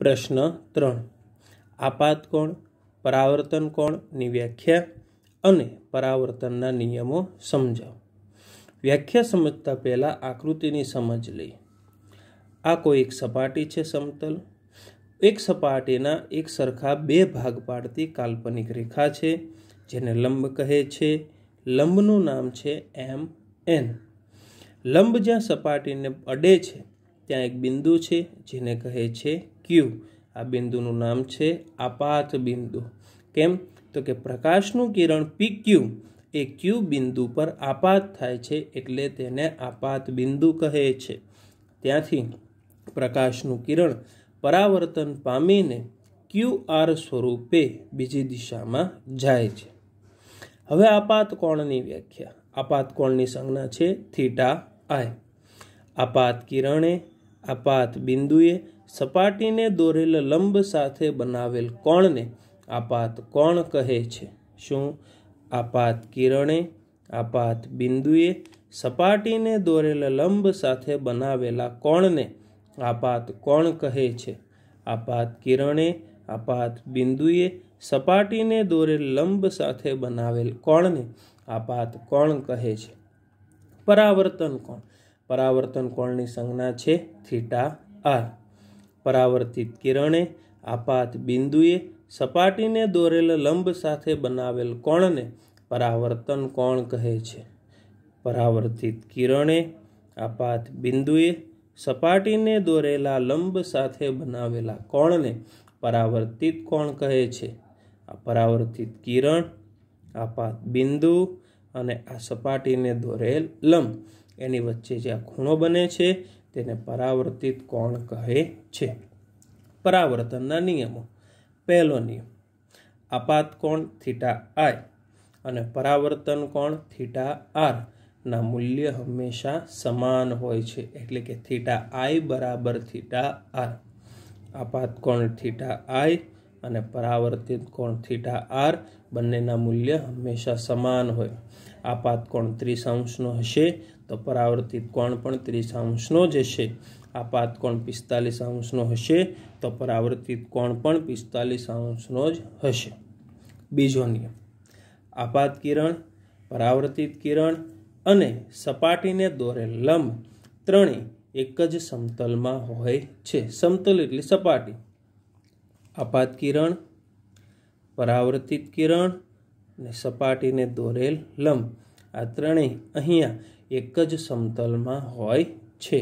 પ્રશ્ન ત્રણ આપાત કોણ પરાવર્તન કોણની વ્યાખ્યા અને પરાવર્તનના નિયમો સમજાવો વ્યાખ્યા સમજતા પહેલાં આકૃતિની સમજ લઈ આ કોઈ એક સપાટી છે સમતલ એક સપાટીના એક સરખા બે ભાગ પાડતી કાલ્પનિક રેખા છે જેને લંબ કહે છે લંબનું નામ છે એમ એન લંબ જ્યાં સપાટીને અડે છે ત્યાં એક બિંદુ છે જેને કહે છે ક્યુ આ બિંદુનું નામ છે આપાત બિંદુ કેમ તો કે પ્રકાશનું કિરણ પી ક્યુ એ ક્યુ બિંદુ પર આપાત થાય છે એટલે તેને આપાત બિંદુ કહે છે ત્યાંથી પ્રકાશનું કિરણ પરાવર્તન પામીને ક્યુ આર સ્વરૂપે બીજી દિશામાં જાય છે હવે આપાત કોણની વ્યાખ્યા આપાત કોણની સંજ્ઞા છે થીટા આય આપાત કિરણે આપાત બિંદુએ સપાટીને દોરેલ લંબ સાથે બનાવેલ કોણને આપાત કોણ કહે છે શું આપાત કિરણે આપાત બિંદુએ સપાટીને દોરેલ લંબ સાથે બનાવેલા કોણને આપાત કોણ કહે છે આપાત કિરણે આપાત બિંદુએ સપાટીને દોરેલ લંબ સાથે બનાવેલ કોણને આપાત કોણ કહે છે પરાવર્તન કોણ પરાવર્તન કોણની સંજ્ઞા છે થીટા આર પરાવર્તિત કિરણે આપાત બિંદુએ સપાટીને દોરેલ લંબ સાથે બનાવેલ કોણને પરાવર્તન કોણ કહે છે પરાવર્તિત કિરણે આપાત બિંદુએ સપાટીને દોરેલા લંબ સાથે બનાવેલા કોણને પરાવર્તિત કોણ કહે છે આ પરાવર્તિત કિરણ આપાત બિંદુ અને આ સપાટીને દોરેલ લંબ એની વચ્ચે જે આ ખૂણો બને છે તેને પરાવર્તિત કોણ કહે છે પરાવર્તનના નિયમો પહેલો નિયમ આપાત કોણ થીટા આય અને પરાવર્તન કોણ થીટા આર ના મૂલ્ય હંમેશા સમાન હોય છે એટલે કે થીટા આય બરાબર થીટા આર આપાત કોણ થીટા આઈ અને પરાવર્તિત કોણ થીટા આર બંનેના મૂલ્ય હંમેશા સમાન હોય આપાત કોણ ત્રીસ ત્રીસાંશનો હશે તો પરાવર્તિત કોણ પણ ત્રીસ ત્રીસાંશનો જ હશે આપાત કોણ પિસ્તાલીસ અંશનો હશે તો પરાવર્તિત કોણ પણ પિસ્તાલીસ અંશનો જ હશે બીજો નિયમ આપાત કિરણ પરાવર્તિત કિરણ અને સપાટીને દોરેલ લંબ ત્રણેય એક જ સમતલમાં હોય છે સમતલ એટલે સપાટી આપાત કિરણ પરાવર્તિત કિરણ અને સપાટીને દોરેલ લંબ આ ત્રણેય અહીંયા એક જ સમતલમાં હોય છે